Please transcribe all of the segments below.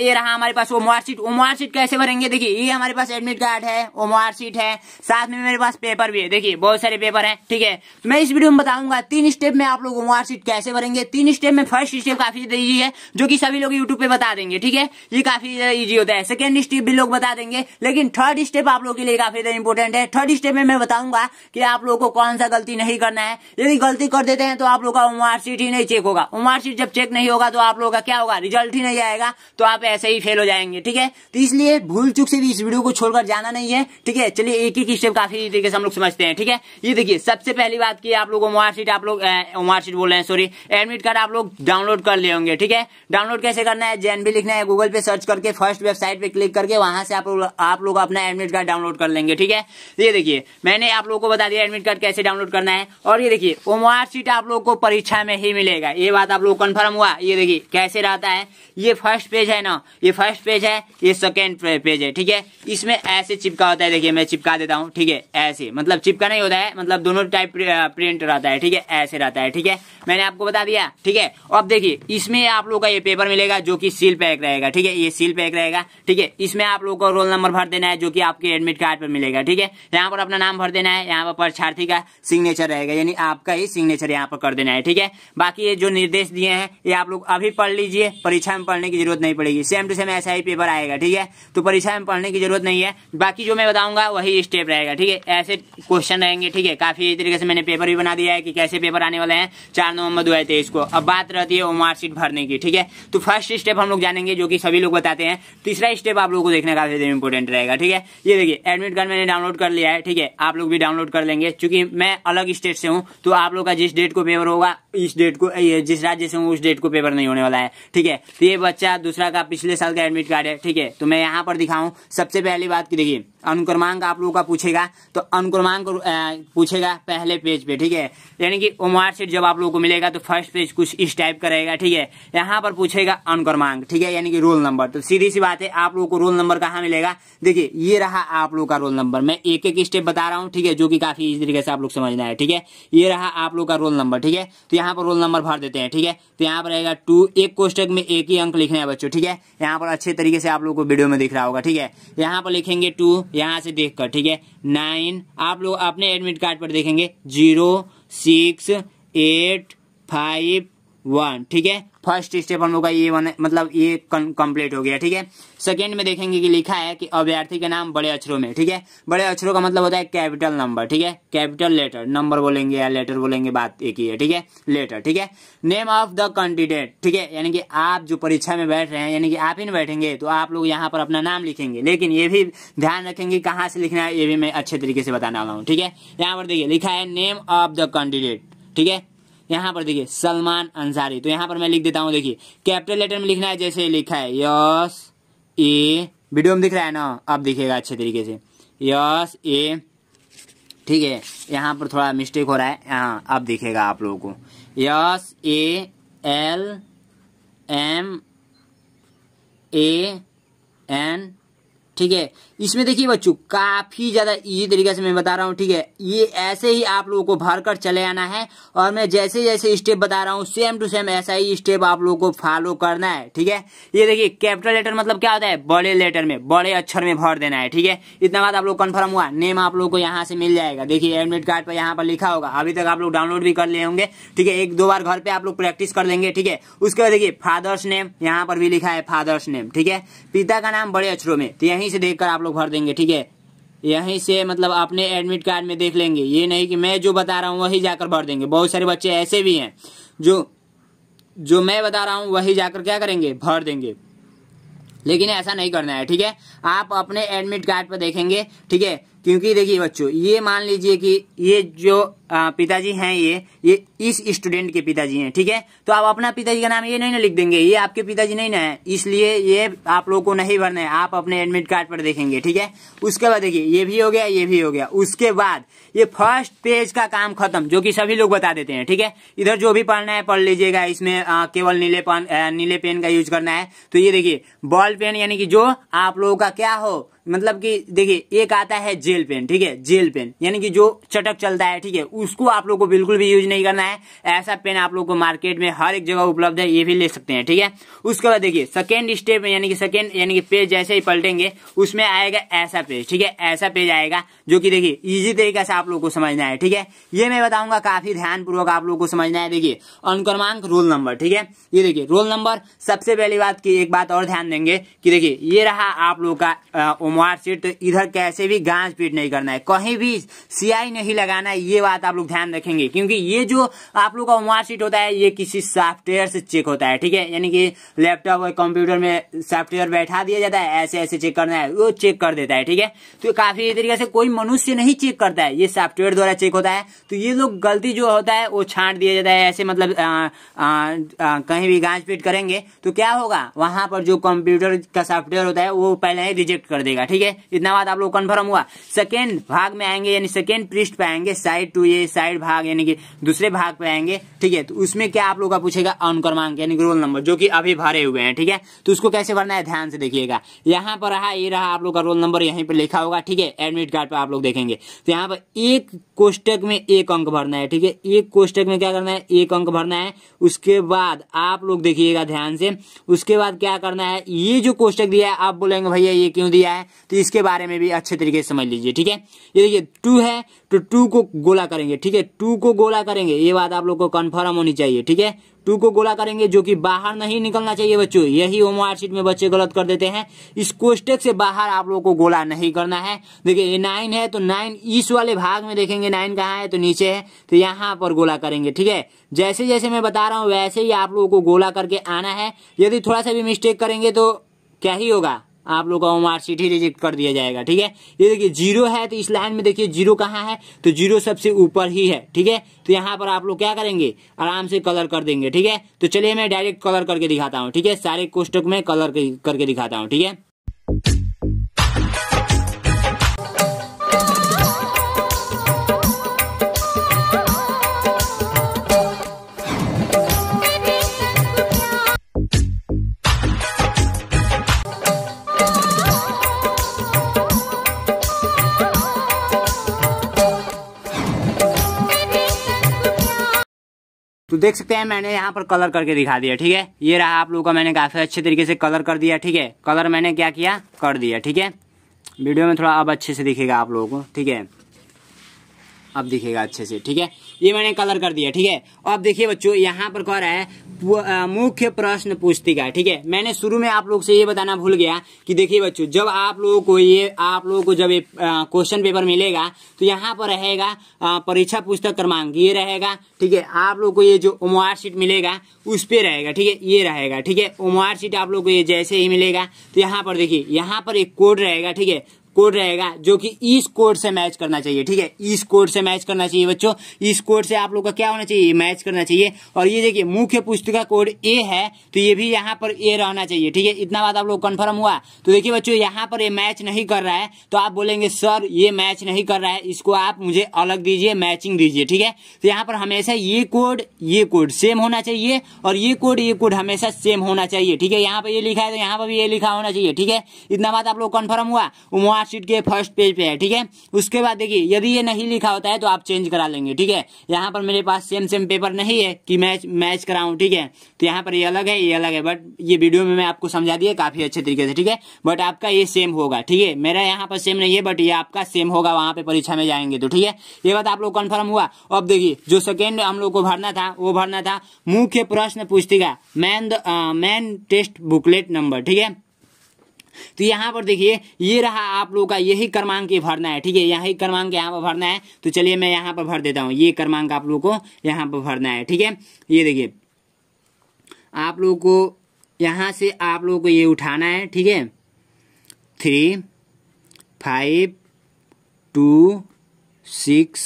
ये रहा हमारे पास ओमवार सीट ओमवार सीट कैसे भरेंगे देखिए ये हमारे पास एडमिट कार्ड है ओमवार सीट है साथ में मेरे पास पेपर भी है देखिए बहुत सारे पेपर है ठीक है तो मैं इस वीडियो में बताऊंगा तीन स्टेप में आप लोग ओमवार सीट कैसे भरेंगे तीन स्टेप में फर्स्ट स्टेप काफी ईजी है जो कि सभी लोग यूट्यूब पे बता देंगे ठीक है ये काफी ईजी होता है सेकेंड स्टेप भी लोग बता देंगे लेकिन थर्ड स्टेप आप लोग के लिए काफी इंपोर्टेंट है थर्ड स्टेप में मैं बताऊंगा कि आप लोगों को कौन सा गलती नहीं करना है यदि गलती कर देते हैं तो आप लोग का ओमवार सीट ही नहीं चेक होगा ओमवार सीट जब चेक नहीं होगा तो आप लोग का क्या होगा रिजल्ट ही नहीं आएगा तो आप ऐसे ही फेल हो जाएंगे ठीक है तो इसलिए भूल चुक से भी इस वीडियो को छोड़कर जाना नहीं है ठीक है चलिए एक एक स्टेप काफी तरीके से हम लोग समझते हैं ठीक है ये देखिए सबसे पहली बात की आप लोग मार्कशीट आप लोग मार्कशीट बोल रहे हैं सॉरी एडमिट कार्ड आप लोग डाउनलोड कर ले होंगे ठीक है डाउनलोड कैसे करना है जेन भी लिखना है गूगल पे सर्च करके फर्स्ट वेबसाइट पे क्लिक करके वहां से आप लोग आप लोग अपना एडमिट कार्ड डाउनलोड कर लेंगे ठीक है तो ये देखिए मैंने आप लोगों को बता दिया एडमिट कार्ड कैसे डाउनलोड करना है और ये देखिए वो मार्कशीट आप लोग को परीक्षा में ही मिलेगा ये बात आप लोग कंफर्म हुआ ये देखिए कैसे रहता है ये फर्स्ट पेज है ना ये फर्स्ट पेज है ये सेकेंड पेज है ठीक है इसमें ऐसे चिपका होता है देखिए मैं चिपका देता हूँ ठीक है ऐसे मतलब चिपका नहीं होता है मतलब दोनों टाइप प्रिंट रहता है ठीक है ऐसे रहता है ठीक है मैंने आपको बता दिया ठीक है अब देखिए इसमें आप लोग का ये पेपर मिलेगा जो कि सील पैक रहेगा ठीक है ये सील पैक रहेगा ठीक है इसमें आप लोग को रोल नंबर भर देना है जो कि आपके एडमिट कार्ड पर मिलेगा ठीक है यहाँ पर अपना नाम भर देना है यहाँ पर परीक्षार्थी का सिग्नेचर रहेगा यानी आपका ही सिग्नेचर यहाँ पर कर देना है ठीक है बाकी ये जो निर्देश दिए हैं ये आप लोग अभी पढ़ लीजिए परीक्षा में पढ़ने की जरूरत नहीं पड़ेगी सेम टू सेम ऐसा ही पेपर आएगा ठीक है तो परीक्षा में पढ़ने की जरूरत नहीं है बाकी जो मैं बताऊंगा वही स्टेप रहेगा ठीक है ऐसे क्वेश्चन रहेंगे ठीक है काफी तरीके से मैंने पेपर भी बना दिया है कि कैसे पेपर आने वाले हैं चार नवंबर दो तेईस को अब बात रहती है मार्कशीट भरने की ठीक है तो फर्स्ट स्टेप हम लोग जानेंगे जो कि सभी लोग बताते हैं तीसरा स्टेप आप लोगों को देखना काफी इंपोर्टेंट रहेगा ठीक है ये देखिए एडमिट कार्ड मैंने डाउनलोड कर लिया है ठीक है आप लोग भी डाउनलोड कर लेंगे क्योंकि मैं अलग स्टेट से हूँ तो आप लोग का जिस डेट को पेपर होगा इस डेट को जिस राज्य से हूँ उस डेट को पेपर नहीं होने वाला है ठीक है तो ये बच्चा दूसरा का पिछले साल का एडमिट कार्ड है ठीक है तो मैं यहाँ पर दिखाऊं सबसे पहली बात की देखिए अनुक्रमांक आप लोगों का पूछेगा तो अनुक्रमांक पूछेगा पहले पेज पे ठीक है यानी कि उमार सीट जब आप लोगों को मिलेगा तो फर्स्ट पेज कुछ इस टाइप का रहेगा ठीक है यहाँ पर पूछेगा अनुक्रमांक ठीक है यानी कि रोल नंबर तो सीधी सी बात है आप लोगों को रोल नंबर कहाँ मिलेगा देखिए ये रहा आप लोगों का रोल नंबर मैं एक एक स्टेप बता रहा हूँ ठीक है जो कि काफी इस तरीके से आप लोग समझना है ठीक है ये रहा आप लोग का रोल नंबर ठीक है तो यहाँ पर रोल नंबर भर देते हैं ठीक है तो यहाँ पर रहेगा टू एक कोष्टक में एक ही अंक लिखना है बच्चों ठीक है यहाँ पर अच्छे तरीके से आप लोग को वीडियो में दिख रहा होगा ठीक है यहाँ पर लिखेंगे टू यहाँ से देख ठीक है नाइन आप लोग अपने एडमिट कार्ड पर देखेंगे zero six eight five one ठीक है फर्स्ट स्टेप हम लोग का ये वन मतलब ये कंप्लीट हो गया ठीक है सेकेंड में देखेंगे कि लिखा है कि अभ्यर्थी के नाम बड़े अक्षरों में ठीक है बड़े अक्षरों का मतलब होता है कैपिटल नंबर ठीक है कैपिटल लेटर नंबर बोलेंगे या लेटर बोलेंगे बात एक ही है ठीक है लेटर ठीक है नेम ऑफ द कैंडिडेट ठीक है यानी कि आप जो परीक्षा में बैठ रहे हैं यानी कि आप ही बैठेंगे तो आप लोग यहाँ पर अपना नाम लिखेंगे लेकिन ये भी ध्यान रखेंगे कहाँ से लिखना है ये भी मैं अच्छे तरीके से बताने वाला हूँ ठीक है यहाँ पर देखिए लिखा है नेम ऑफ द कैंडिडेट ठीक है यहाँ पर देखिए सलमान अंसारी तो यहाँ पर मैं लिख देता हूँ देखिए कैपिटल लेटर में लिखना है जैसे लिखा है यस ए वीडियो में दिख रहा है ना अब दिखेगा अच्छे तरीके से यस ए ठीक है यहाँ पर थोड़ा मिस्टेक हो रहा है हाँ अब दिखेगा आप लोगों को S A L M A N ठीक है इसमें देखिए बच्चों काफी ज्यादा इजी तरीके से मैं बता रहा हूँ ठीक है ये ऐसे ही आप लोगों को भर कर चले आना है और मैं जैसे जैसे स्टेप बता रहा हूँ सेम टू सेम ऐसा ही स्टेप आप लोगों को फॉलो करना है ठीक है ये देखिए कैपिटल लेटर मतलब क्या होता है बड़े लेटर में बड़े अक्षर में भर देना है ठीक है इतना बात आप लोग कन्फर्म हुआ नेम आप लोग को यहाँ से मिल जाएगा देखिए एडमिट कार्ड पर यहाँ पर लिखा होगा अभी तक आप लोग डाउनलोड भी कर ले होंगे ठीक है एक दो बार घर पे आप लोग प्रैक्टिस कर लेंगे ठीक है उसके बाद देखिए फादर्स नेम यहाँ पर भी लिखा है फादर्स नेम ठीक है पिता का नाम बड़े अक्षरों में तो यही यहीं से देखकर आप लोग भर देंगे ठीक है यहीं से मतलब अपने एडमिट कार्ड में देख लेंगे ये नहीं कि मैं जो बता रहा हूँ वही जाकर भर देंगे बहुत सारे बच्चे ऐसे भी हैं जो जो मैं बता रहा हूँ वही जाकर क्या करेंगे भर देंगे लेकिन ऐसा नहीं करना है ठीक है आप अपने एडमिट कार्ड पर देखेंगे ठीक है क्योंकि देखिए बच्चों ये मान लीजिए कि ये जो पिताजी हैं ये ये इस स्टूडेंट के पिताजी हैं ठीक है तो आप अपना पिताजी का नाम ये नहीं ना लिख देंगे ये आपके पिताजी नहीं ना है इसलिए ये आप लोगों को नहीं भरना है आप अपने एडमिट कार्ड पर देखेंगे ठीक है उसके बाद देखिए ये भी हो गया ये भी हो गया उसके बाद ये फर्स्ट पेज का काम खत्म जो कि सभी लोग बता देते हैं ठीक है इधर जो भी पढ़ना है पढ़ लीजिएगा इसमें केवल नीले पेन नीले पेन का यूज करना है तो ये देखिए बॉल पेन यानी कि जो आप लोगों का क्या हो मतलब कि देखिए एक आता है जेल पेन ठीक है जेल पेन यानी कि जो चटक चलता है ठीक है उसको आप लोग को बिल्कुल भी यूज नहीं करना है ऐसा पेन आप लोग को मार्केट में हर एक जगह उपलब्ध है ये भी ले सकते हैं ठीक है उसके बाद देखिए सेकेंड स्टेप यानी कि सेकेंड यानी कि पेज जैसे ही पलटेंगे उसमें आएगा ऐसा पेज ठीक है ऐसा पेज आएगा जो कि देखिए इजी तरीके से आप लोग को समझना है ठीक है ये मैं बताऊंगा काफी ध्यानपूर्वक आप लोग को समझना है देखिए अनुक्रमांक रोल नंबर ठीक है ये देखिए रोल नंबर सबसे पहली बात की एक बात और ध्यान देंगे कि देखिए ये रहा आप लोग का ओमो मार्कशीट तो इधर कैसे भी गांज पीट नहीं करना है कहीं भी सियाई नहीं लगाना है ये बात आप लोग ध्यान रखेंगे क्योंकि ये जो आप लोग का मार्कशीट होता है ये किसी सॉफ्टवेयर से चेक होता है ठीक है यानी कि लैपटॉप और कंप्यूटर में सॉफ्टवेयर बैठा दिया जाता है ऐसे ऐसे चेक करना है वो चेक कर देता है ठीक है तो काफी तरीके से कोई मनुष्य नहीं चेक करता है ये सॉफ्टवेयर द्वारा चेक होता है तो ये लोग गलती जो होता है वो छाट दिया जाता है ऐसे मतलब कहीं भी गांज पीट करेंगे तो क्या होगा वहां पर जो कंप्यूटर का सॉफ्टवेयर होता है वो पहले ही रिजेक्ट कर देगा जाएगा ठीक है इतना बात आप लोग कन्फर्म हुआ सेकेंड भाग में आएंगे यानी सेकेंड पृष्ठ पे आएंगे साइड टू ये साइड भाग यानी कि दूसरे भाग पे आएंगे ठीक है तो उसमें क्या आप लोग का पूछेगा अनुक्रमांक यानी रोल नंबर जो कि अभी भरे हुए हैं ठीक है तो उसको कैसे भरना है ध्यान से देखिएगा यहाँ पर रहा ये रहा आप लोग का रोल नंबर यहीं पर लिखा होगा ठीक है एडमिट कार्ड पर आप लोग देखेंगे तो यहाँ पर एक कोष्टक में एक अंक भरना है ठीक है एक कोष्टक में क्या करना है एक अंक भरना है उसके बाद आप लोग देखिएगा ध्यान से उसके बाद क्या करना है ये जो कोष्टक दिया है आप बोलेंगे भैया ये क्यों दिया है तो इसके बारे में भी अच्छे तरीके से समझ लीजिए ठीक है ये देखिए टू है तो टू को गोला करेंगे ठीक है टू को गोला करेंगे ये बात आप लोग को कन्फर्म होनी चाहिए ठीक है टू को गोला करेंगे जो कि बाहर नहीं निकलना चाहिए बच्चों यही होमवर्क शीट में बच्चे गलत कर देते हैं इस कोष्टक से बाहर आप लोगों को गोला नहीं करना है देखिए ये नाइन है तो नाइन इस वाले भाग में देखेंगे नाइन कहाँ है तो नीचे है तो यहाँ पर गोला करेंगे ठीक है जैसे जैसे मैं बता रहा हूँ वैसे ही आप लोगों को गोला करके आना है यदि थोड़ा सा भी मिस्टेक करेंगे तो क्या ही होगा आप लोग का मार्कशीट ही रिजेक्ट कर दिया जाएगा ठीक है ये देखिए जीरो है तो इस लाइन में देखिए जीरो कहाँ है तो जीरो सबसे ऊपर ही है ठीक है तो यहाँ पर आप लोग क्या करेंगे आराम से कलर कर देंगे ठीक है तो चलिए मैं डायरेक्ट कलर करके दिखाता हूँ ठीक है सारे कोष्टक में कलर करके दिखाता हूँ ठीक है देख सकते हैं मैंने यहाँ पर कलर करके दिखा दिया ठीक है ये रहा आप लोगों का मैंने काफ़ी अच्छे तरीके से कलर कर दिया ठीक है कलर मैंने क्या किया कर दिया ठीक है वीडियो में थोड़ा अब अच्छे से दिखेगा आप लोगों को ठीक है अब दिखेगा अच्छे से ठीक है ये मैंने कलर कर दिया ठीक है अब देखिए बच्चों यहाँ पर कह रहा है मुख्य प्रश्न पुस्तिका ठीक है मैंने शुरू में आप लोग से ये बताना भूल गया कि देखिए बच्चों जब आप लोगों को ये आप लोगों को जब क्वेश्चन पेपर मिलेगा तो यहाँ पर रहेगा परीक्षा पुस्तक क्रमांक ये रहेगा ठीक है आप लोग को ये जो ओमवार शीट मिलेगा उस पर रहेगा ठीक है ये रहेगा ठीक है ओमवार शीट आप लोग को ये जैसे ही मिलेगा तो यहाँ पर देखिए यहाँ पर एक कोड रहेगा ठीक है कोड रहेगा जो कि इस e कोड से मैच करना चाहिए ठीक है इस e कोड से मैच करना चाहिए बच्चों इस e कोड से आप लोग का क्या होना चाहिए मैच करना चाहिए और ये देखिए मुख्य पुस्तिका कोड ए है तो ये भी यहाँ पर ए रहना चाहिए ठीक है इतना बात आप लोग कन्फर्म हुआ तो देखिए बच्चों यहाँ पर ये मैच नहीं कर रहा है तो आप बोलेंगे सर ये मैच नहीं कर रहा है इसको आप मुझे अलग दीजिए मैचिंग दीजिए ठीक है तो यहाँ पर हमेशा ये कोड ये कोड सेम होना चाहिए और ये कोड ये कोड हमेशा सेम होना चाहिए ठीक है यहाँ पर ये लिखा है तो यहाँ पर भी ये लिखा होना चाहिए ठीक है इतना बात आप लोग कन्फर्म हुआ मार्कशीट के फर्स्ट पेज पे है ठीक है उसके बाद देखिए यदि ये नहीं लिखा होता है तो आप चेंज करा लेंगे ठीक है यहाँ पर मेरे पास सेम सेम पेपर नहीं है कि मैच मैच कराऊं ठीक है तो यहाँ पर ये अलग है ये अलग है बट ये वीडियो में मैं आपको समझा दिया काफी अच्छे तरीके से ठीक है बट आपका ये सेम होगा ठीक है मेरा यहाँ पर सेम नहीं है बट ये आपका सेम होगा वहां पर परीक्षा में जाएंगे तो ठीक है ये बात आप लोग कन्फर्म हुआ अब देखिए जो सेकेंड हम लोग को भरना था वो भरना था मुख्य प्रश्न पुस्तिका main main test booklet number ठीक है तो यहाँ पर देखिए ये रहा आप लोगों का यही क्रमांक भरना है ठीक है यही क्रमांक यहाँ पर भरना है तो चलिए मैं यहाँ पर भर देता हूँ ये क्रमांक आप लोगों को यहाँ पर भरना है ठीक है ये देखिए आप लोगों को यहाँ से आप लोगों को ये उठाना है ठीक है three five two six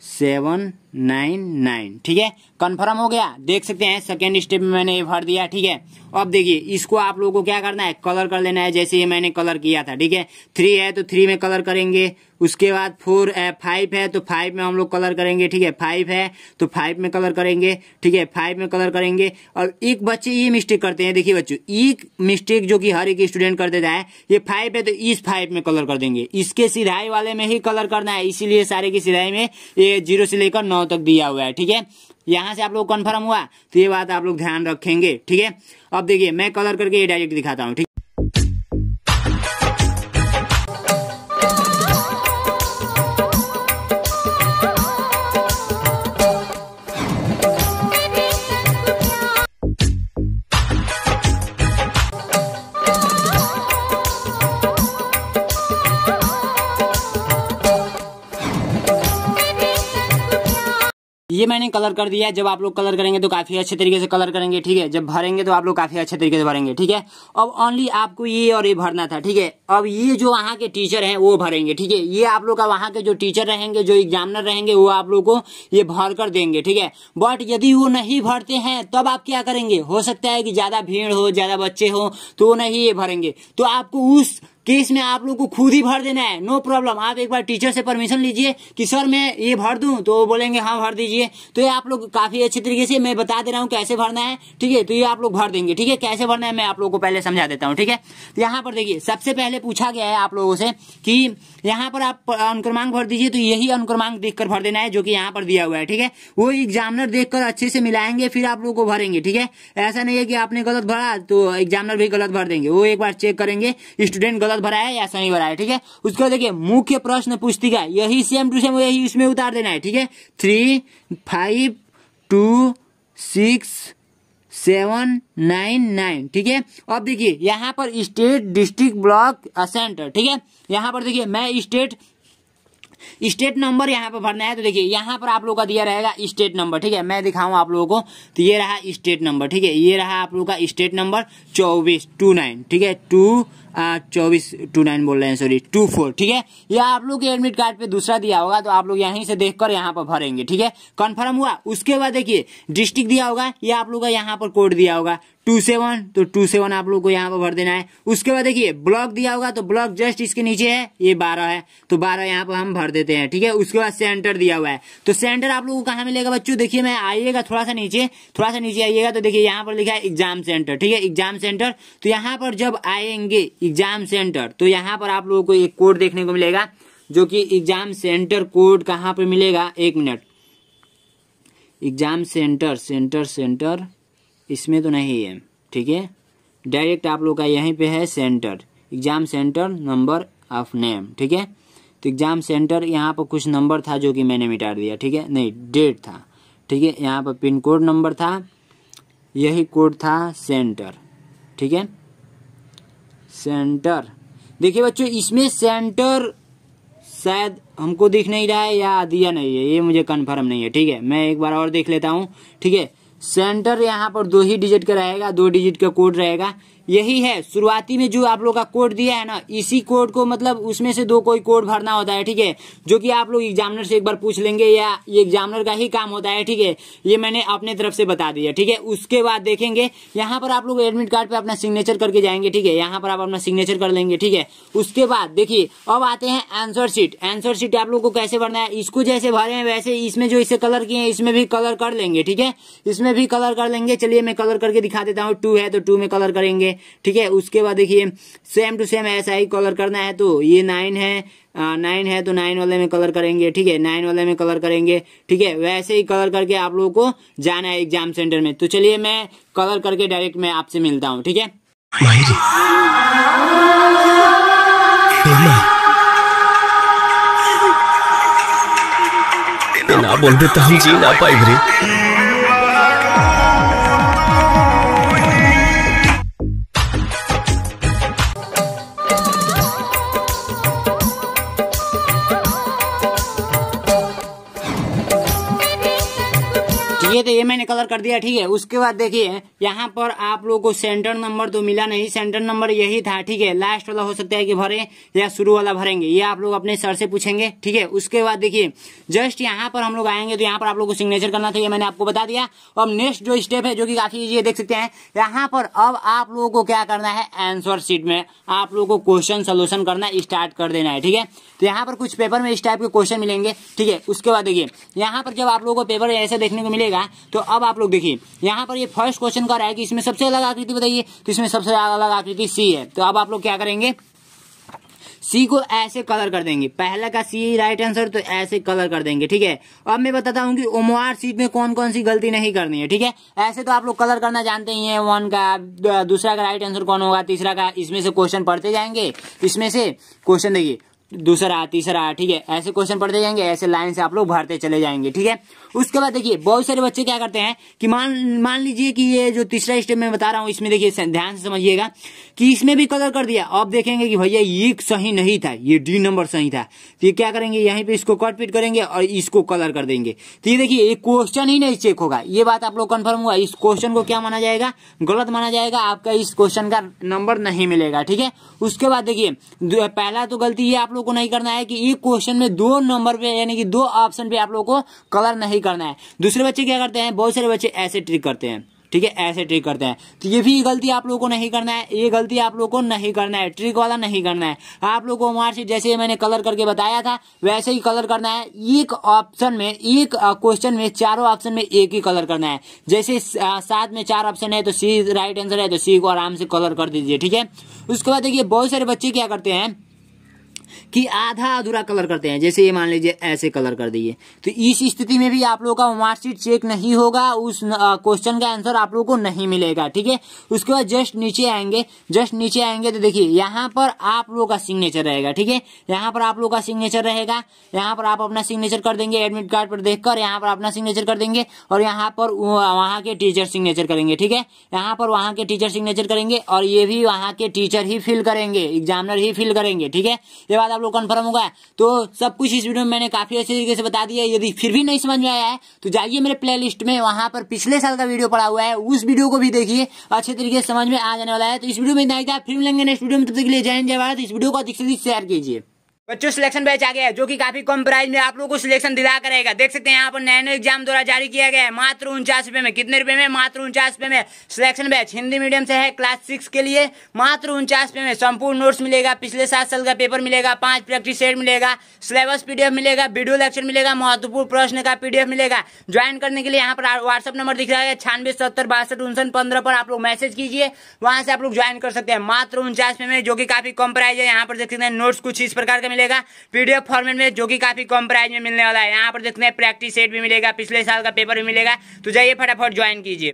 seven nine nine ठीक है कन्फर्म हो गया देख सकते हैं सेकेंड स्टेप में मैंने ये भर दिया ठीक है अब देखिए इसको आप लोगों को क्या करना है कलर कर लेना है जैसे ये मैंने कलर किया था ठीक है थ्री है तो थ्री में कलर करेंगे उसके बाद फोर है फाइव है तो फाइव में हम लोग कलर करेंगे ठीक है फाइव है तो फाइव में कलर करेंगे ठीक है फाइव में कलर करेंगे और एक बच्चे ये मिस्टेक करते हैं देखिए बच्चों एक मिस्टेक जो कि हर एक स्टूडेंट कर देता है ये फाइव है तो इस फाइव में कलर कर देंगे इसके सिधाई वाले में ही कलर करना है इसीलिए सारे की सिधाई में ये जीरो से लेकर नौ नौ तक दिया हुआ है ठीक है यहाँ से आप लोग कन्फर्म हुआ तो ये बात आप लोग ध्यान रखेंगे ठीक है अब देखिए मैं कलर करके ये डायरेक्ट दिखाता हूँ ठीक ये मैंने कलर कर दिया है जब आप लोग कलर करेंगे तो काफ़ी अच्छे तरीके से कलर करेंगे ठीक है जब भरेंगे तो आप लोग काफ़ी अच्छे तरीके से भरेंगे ठीक है अब ओनली आपको ये और ये भरना था ठीक है अब ये जो वहाँ के टीचर हैं वो भरेंगे ठीक है ये आप लोग का वहाँ के जो टीचर रहेंगे जो एग्जामिनर रहेंगे वो आप लोग को ये भर कर देंगे ठीक है बट यदि वो नहीं भरते हैं तब आप क्या करेंगे हो सकता है कि ज़्यादा भीड़ हो ज़्यादा बच्चे हो तो वो नहीं ये भरेंगे तो आपको उस कि इसमें आप लोग को खुद ही भर देना है नो प्रॉब्लम आप एक बार टीचर से परमिशन लीजिए कि सर मैं ये भर दूं तो वो बोलेंगे हाँ भर दीजिए तो ये आप लोग काफी अच्छे तरीके से मैं बता दे रहा हूँ कैसे भरना है ठीक है तो ये आप लोग भर देंगे ठीक है कैसे भरना है मैं आप लोग को पहले समझा देता हूँ ठीक है तो यहाँ पर देखिए सबसे पहले पूछा गया है आप लोगों से कि यहाँ पर आप अनुक्रमांक भर दीजिए तो यही अनुक्रमांक देख भर देना है जो कि यहाँ पर दिया हुआ है ठीक है वो एग्जामिनर देख अच्छे से मिलाएंगे फिर आप लोग को भरेंगे ठीक है ऐसा नहीं है कि आपने गलत भरा तो एग्जामिनर भी गलत भर देंगे वो एक बार चेक करेंगे स्टूडेंट गलत गलत भरा है या सही भरा है ठीक है उसके बाद देखिए मुख्य प्रश्न पुस्तिका यही सेम टू सेम यही उसमें उतार देना है ठीक है three five two six seven nine nine ठीक है अब देखिए यहाँ पर स्टेट डिस्ट्रिक्ट ब्लॉक सेंटर ठीक है यहाँ पर देखिए मैं स्टेट स्टेट नंबर यहाँ पर भरना है तो देखिए यहाँ पर आप लोगों का दिया रहेगा स्टेट नंबर ठीक है मैं दिखाऊं आप लोगों को तो ये रहा स्टेट नंबर ठीक है ये रहा आप लोगों का स्टेट नंबर चौबीस टू नाइन ठीक है टू चौबीस टू नाइन बोल रहे हैं सॉरी टू फोर ठीक है ये आप लोग के एडमिट कार्ड पे दूसरा दिया होगा तो आप लोग यहीं से देखकर यहाँ पर भरेंगे ठीक है कन्फर्म हुआ उसके बाद देखिए डिस्ट्रिक्ट दिया होगा या आप लोग का यहाँ पर कोड दिया होगा टू सेवन तो टू सेवन आप लोग को यहाँ पर भर देना है उसके बाद देखिए ब्लॉक दिया होगा तो ब्लॉक जस्ट इसके नीचे है ये बारह है तो बारह यहाँ पर हम भर देते हैं ठीक है उसके बाद सेंटर दिया हुआ है तो सेंटर आप लोग को कहाँ मिलेगा बच्चों देखिए मैं आइएगा थोड़ा सा नीचे थोड़ा सा नीचे आइएगा तो देखिए यहाँ पर लिखा है एग्जाम सेंटर ठीक है एग्जाम सेंटर तो यहाँ पर जब आएंगे एग्जाम सेंटर तो यहाँ पर आप लोगों को एक कोड देखने को मिलेगा जो कि एग्जाम सेंटर कोड कहाँ पर मिलेगा एक minute exam centre centre centre इसमें तो नहीं है ठीक है डायरेक्ट आप लोग का यहीं पे है centre exam centre number of name ठीक है तो एग्जाम सेंटर यहाँ पर कुछ नंबर था जो कि मैंने मिटा दिया ठीक है नहीं डेट था ठीक है यहाँ पर पिन कोड नंबर था यही कोड था सेंटर ठीक है सेंटर देखिए बच्चों इसमें सेंटर शायद हमको दिख नहीं रहा है या दिया नहीं है ये मुझे कंफर्म नहीं है ठीक है मैं एक बार और देख लेता हूँ ठीक है सेंटर यहाँ पर दो ही डिजिट का रहेगा दो डिजिट का कोड रहेगा यही है शुरुआती में जो आप लोग का कोड दिया है ना इसी कोड को मतलब उसमें से दो कोई कोड भरना होता है ठीक है जो कि आप लोग एग्जामिनर से एक बार पूछ लेंगे या ये एग्जामिनर का ही काम होता है ठीक है ये मैंने अपने तरफ से बता दिया ठीक है उसके बाद देखेंगे यहाँ पर आप लोग एडमिट कार्ड पर अपना सिग्नेचर करके जाएंगे ठीक है यहाँ पर आप अपना सिग्नेचर कर लेंगे ठीक है उसके बाद देखिए अब आते हैं आंसर शीट आंसर शीट आप लोग को कैसे भरना है इसको जैसे भरे हैं वैसे इसमें जो इसे कलर किए हैं इसमें भी कलर कर लेंगे ठीक है इसमें भी कलर कर लेंगे चलिए मैं कलर करके दिखा देता हूँ टू है तो टू में कलर करेंगे ठीक है उसके बाद देखिए सेम टू सेम ऐसा ही कलर करना है तो ये नाइन है नाइन है तो नाइन वाले में कलर करेंगे ठीक है नाइन वाले में कलर करेंगे ठीक है वैसे ही कलर करके आप लोगों को जाना है एग्जाम सेंटर में तो चलिए मैं कलर करके डायरेक्ट मैं आपसे मिलता हूँ ठीक है ना बोल देता हम जी ना पाई भरी तो ये मैंने कलर कर दिया ठीक है उसके बाद देखिए यहाँ पर आप लोगों को सेंटर नंबर तो मिला नहीं सेंटर नंबर यही था ठीक है लास्ट वाला हो सकता है कि भरे या शुरू वाला भरेंगे ये आप लोग अपने सर से पूछेंगे ठीक है उसके बाद देखिए जस्ट यहाँ पर हम लोग आएंगे तो यहाँ पर आप लोग को सिग्नेचर करना था ये मैंने आपको बता दिया अब नेक्स्ट जो स्टेप है जो की काफी ये देख सकते हैं यहाँ पर अब आप लोगों को क्या करना है एंसर शीट में आप लोगों को क्वेश्चन सोल्यूशन करना स्टार्ट कर देना है ठीक है तो यहाँ पर कुछ पेपर में इस टाइप के क्वेश्चन मिलेंगे ठीक है उसके बाद देखिए यहाँ पर जब आप लोगों को पेपर ऐसे देखने को मिलेगा तो अब आप लोग देखिए यहाँ पर ये फर्स्ट क्वेश्चन का रहा है कि इसमें सबसे अलग आकृति बताइए तो इसमें सबसे अलग आकृति सी है तो अब आप लोग क्या करेंगे सी को ऐसे कलर कर देंगे पहला का सी राइट आंसर तो ऐसे कलर कर देंगे ठीक है अब मैं बताता हूँ कि ओमवार सीट में कौन कौन सी गलती नहीं करनी है ठीक है ऐसे तो आप लोग कलर करना जानते ही हैं वन का दूसरा का राइट आंसर कौन होगा तीसरा का इसमें से क्वेश्चन पढ़ते जाएंगे इसमें से क्वेश्चन देखिए दूसरा तीसरा ठीक है ऐसे क्वेश्चन पढ़ते जाएंगे ऐसे लाइन से आप लोग भरते चले जाएंगे ठीक है उसके बाद देखिए बहुत सारे बच्चे क्या करते हैं कि मान मान लीजिए कि ये जो तीसरा स्टेप मैं बता रहा हूँ इसमें देखिए ध्यान से समझिएगा कि इसमें भी कलर कर दिया अब देखेंगे कि भैया ये सही नहीं था ये डी नंबर सही था तो ये क्या करेंगे यहीं पर इसको कट पीट करेंगे और इसको कलर कर देंगे तो ये देखिए एक क्वेश्चन ही नहीं चेक होगा ये बात आप लोग कन्फर्म हुआ इस क्वेश्चन को क्या माना जाएगा गलत माना जाएगा आपका इस क्वेश्चन का नंबर नहीं मिलेगा ठीक है उसके बाद देखिए पहला तो गलती ये आप लोग को नहीं करना है कि एक क्वेश्चन में दो नंबर पे यानी कि दो ऑप्शन पे आप लोग को कलर नहीं करना है दूसरे बच्चे क्या करते हैं बहुत सारे बच्चे ऐसे ट्रिक करते हैं ठीक है ऐसे ट्रिक करते हैं तो ये भी गलती आप लोगों को नहीं करना है ये गलती आप लोगों को नहीं करना है ट्रिक वाला नहीं करना है आप लोगों को मार्कशीट जैसे मैंने कलर करके बताया था वैसे ही कलर करना है एक ऑप्शन में एक क्वेश्चन में चारों ऑप्शन में एक ही कलर करना है जैसे साथ में चार ऑप्शन है तो सी राइट आंसर है तो सी को आराम से कलर कर दीजिए ठीक है उसके बाद देखिए बहुत सारे बच्चे क्या करते हैं कि आधा अधूरा कलर करते हैं जैसे ये मान लीजिए ऐसे कलर कर दिए तो इस स्थिति में भी आप लोगों का मार्कशीट चेक नहीं होगा उस क्वेश्चन का आंसर आप लोगों को नहीं मिलेगा ठीक है उसके बाद जस्ट नीचे आएंगे जस्ट नीचे आएंगे तो देखिए यहाँ पर आप लोगों का सिग्नेचर रहेगा ठीक है यहाँ पर आप लोगों का सिग्नेचर रहेगा यहाँ पर आप अपना सिग्नेचर कर देंगे एडमिट कार्ड पर देखकर यहाँ पर अपना सिग्नेचर कर देंगे और यहाँ पर वहाँ के टीचर सिग्नेचर करेंगे ठीक है यहाँ पर वहाँ के टीचर सिग्नेचर करेंगे और ये भी वहाँ के टीचर ही फिल करेंगे एग्जामिनर ही फिल करेंगे ठीक है बाद आप लोग कन्फर्म होगा तो सब कुछ इस वीडियो में मैंने काफी अच्छे तरीके से बता दिया यदि फिर भी नहीं समझ में आया है तो जाइए मेरे प्ले में वहां पर पिछले साल का वीडियो पड़ा हुआ है उस वीडियो को भी देखिए अच्छे तरीके से समझ में आ जाने वाला है तो इस वीडियो में फिर मिलेंगे नेक्स्ट वीडियो में तब तक के लिए जय जय भारत इस वीडियो को अधिक से अधिक शेयर कीजिए बच्चों सिलेक्शन बैच आ गया है जो कि काफी कम प्राइस में आप लोगों को सिलेक्शन दिला करेगा देख सकते हैं यहाँ पर नैनो एग्जाम द्वारा जारी किया गया है मात्र उनचास रुपए में कितने रुपए में मात्र उनचास रुपए में सिलेक्शन बैच हिंदी मीडियम से है क्लास सिक्स के लिए मात्र उनचास रुपए में संपूर्ण नोट्स मिलेगा पिछले सात साल का पेपर मिलेगा पांच प्रैक्टिस सेट मिलेगा सिलेबस पीडीएफ मिलेगा वीडियो लेक्चर मिलेगा महत्वपूर्ण प्रश्न का पीडीएफ मिलेगा ज्वाइन करने के लिए यहाँ पर व्हाट्सअप नंबर दिख रहा है छियानवे सत्तर बासठ उनसठ पंद्रह पर आप लोग मैसेज कीजिए वहां से आप लोग ज्वाइन कर सकते हैं मात्र उनचास रुपए में जो कि काफी कम प्राइस है यहाँ पर देख सकते हैं नोट्स कुछ इस प्रकार का मिलेगा पीडीएफ फॉर्मेट में जो कि काफी कम प्राइस में मिलने वाला है यहाँ पर देखते हैं प्रैक्टिस सेट भी मिलेगा पिछले साल का पेपर भी मिलेगा तो जाइए फटाफट ज्वाइन कीजिए